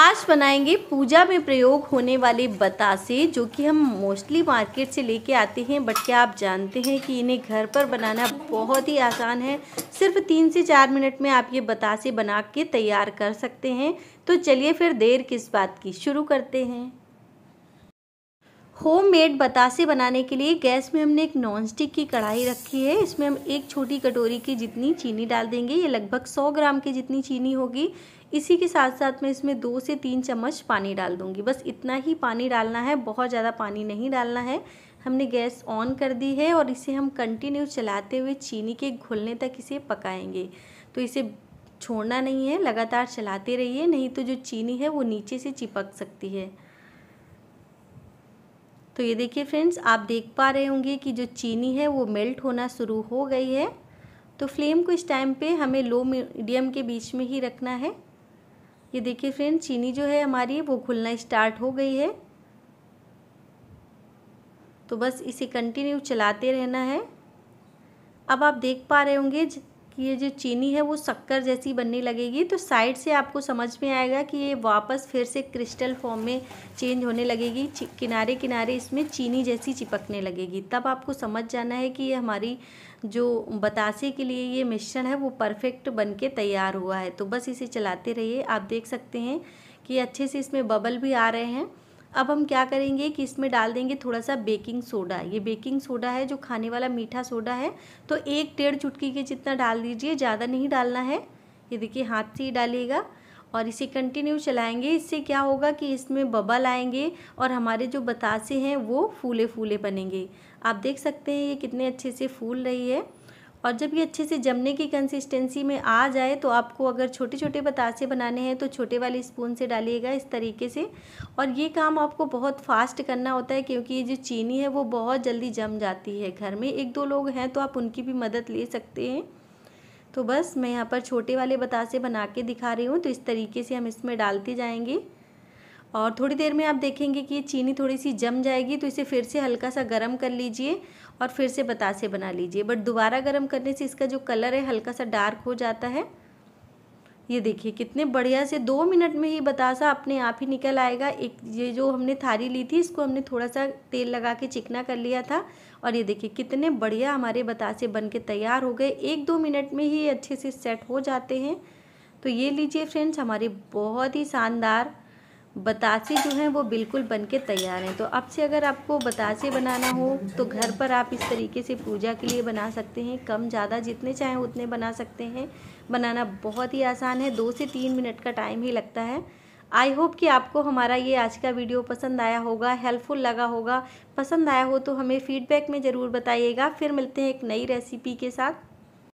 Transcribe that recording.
आज बनाएंगे पूजा में प्रयोग होने वाले बतासे जो कि हम मोस्टली मार्केट से लेके आते हैं बट क्या आप जानते हैं कि इन्हें घर पर बनाना बहुत ही आसान है सिर्फ तीन से चार मिनट में आप ये बतासे बना के तैयार कर सकते हैं तो चलिए फिर देर किस बात की शुरू करते हैं होममेड बतासे बनाने के लिए गैस में हमने एक नॉन स्टिक की कढ़ाई रखी है इसमें हम एक छोटी कटोरी की जितनी चीनी डाल देंगे ये लगभग 100 ग्राम की जितनी चीनी होगी इसी के साथ साथ मैं इसमें दो से तीन चम्मच पानी डाल दूँगी बस इतना ही पानी डालना है बहुत ज़्यादा पानी नहीं डालना है हमने गैस ऑन कर दी है और इसे हम कंटिन्यू चलाते हुए चीनी के घुलने तक इसे पकाएँगे तो इसे छोड़ना नहीं है लगातार चलाते रहिए नहीं तो जो चीनी है वो नीचे से चिपक सकती है तो ये देखिए फ्रेंड्स आप देख पा रहे होंगे कि जो चीनी है वो मेल्ट होना शुरू हो गई है तो फ्लेम को इस टाइम पे हमें लो मीडियम के बीच में ही रखना है ये देखिए फ्रेंड्स चीनी जो है हमारी वो घुलना स्टार्ट हो गई है तो बस इसे कंटिन्यू चलाते रहना है अब आप देख पा रहे होंगे कि ये जो चीनी है वो शक्कर जैसी बनने लगेगी तो साइड से आपको समझ में आएगा कि ये वापस फिर से क्रिस्टल फॉर्म में चेंज होने लगेगी किनारे किनारे इसमें चीनी जैसी चिपकने लगेगी तब आपको समझ जाना है कि ये हमारी जो बतासे के लिए ये मिश्रण है वो परफेक्ट बन के तैयार हुआ है तो बस इसे चलाते रहिए आप देख सकते हैं कि अच्छे से इसमें बबल भी आ रहे हैं अब हम क्या करेंगे कि इसमें डाल देंगे थोड़ा सा बेकिंग सोडा ये बेकिंग सोडा है जो खाने वाला मीठा सोडा है तो एक डेढ़ चुटकी के जितना डाल दीजिए ज़्यादा नहीं डालना है ये देखिए हाथ से ही डालिएगा और इसे कंटिन्यू चलाएंगे इससे क्या होगा कि इसमें बबल आएंगे और हमारे जो बतासे हैं वो फूले फूले बनेंगे आप देख सकते हैं ये कितने अच्छे से फूल रही है और जब ये अच्छे से जमने की कंसिस्टेंसी में आ जाए तो आपको अगर छोटे छोटे बतासे बनाने हैं तो छोटे वाले स्पून से डालिएगा इस तरीके से और ये काम आपको बहुत फास्ट करना होता है क्योंकि ये जो चीनी है वो बहुत जल्दी जम जाती है घर में एक दो लोग हैं तो आप उनकी भी मदद ले सकते हैं तो बस मैं यहाँ पर छोटे वाले बतासे बना के दिखा रही हूँ तो इस तरीके से हम इसमें डालते जाएंगे और थोड़ी देर में आप देखेंगे कि ये चीनी थोड़ी सी जम जाएगी तो इसे फिर से हल्का सा गर्म कर लीजिए और फिर से बतासे बना लीजिए बट दोबारा गर्म करने से इसका जो कलर है हल्का सा डार्क हो जाता है ये देखिए कितने बढ़िया से दो मिनट में ही बतासा अपने आप ही निकल आएगा एक ये जो हमने थाली ली थी इसको हमने थोड़ा सा तेल लगा के चिकना कर लिया था और ये देखिए कितने बढ़िया हमारे बतासे बन के तैयार हो गए एक दो मिनट में ही अच्छे से सेट हो जाते हैं तो ये लीजिए फ्रेंड्स हमारे बहुत ही शानदार बताशे जो हैं वो बिल्कुल बन के तैयार हैं तो अब से अगर आपको बताशे बनाना हो तो घर पर आप इस तरीके से पूजा के लिए बना सकते हैं कम ज़्यादा जितने चाहें उतने बना सकते हैं बनाना बहुत ही आसान है दो से तीन मिनट का टाइम ही लगता है आई होप कि आपको हमारा ये आज का वीडियो पसंद आया होगा हेल्पफुल लगा होगा पसंद आया हो तो हमें फीडबैक में ज़रूर बताइएगा फिर मिलते हैं एक नई रेसिपी के साथ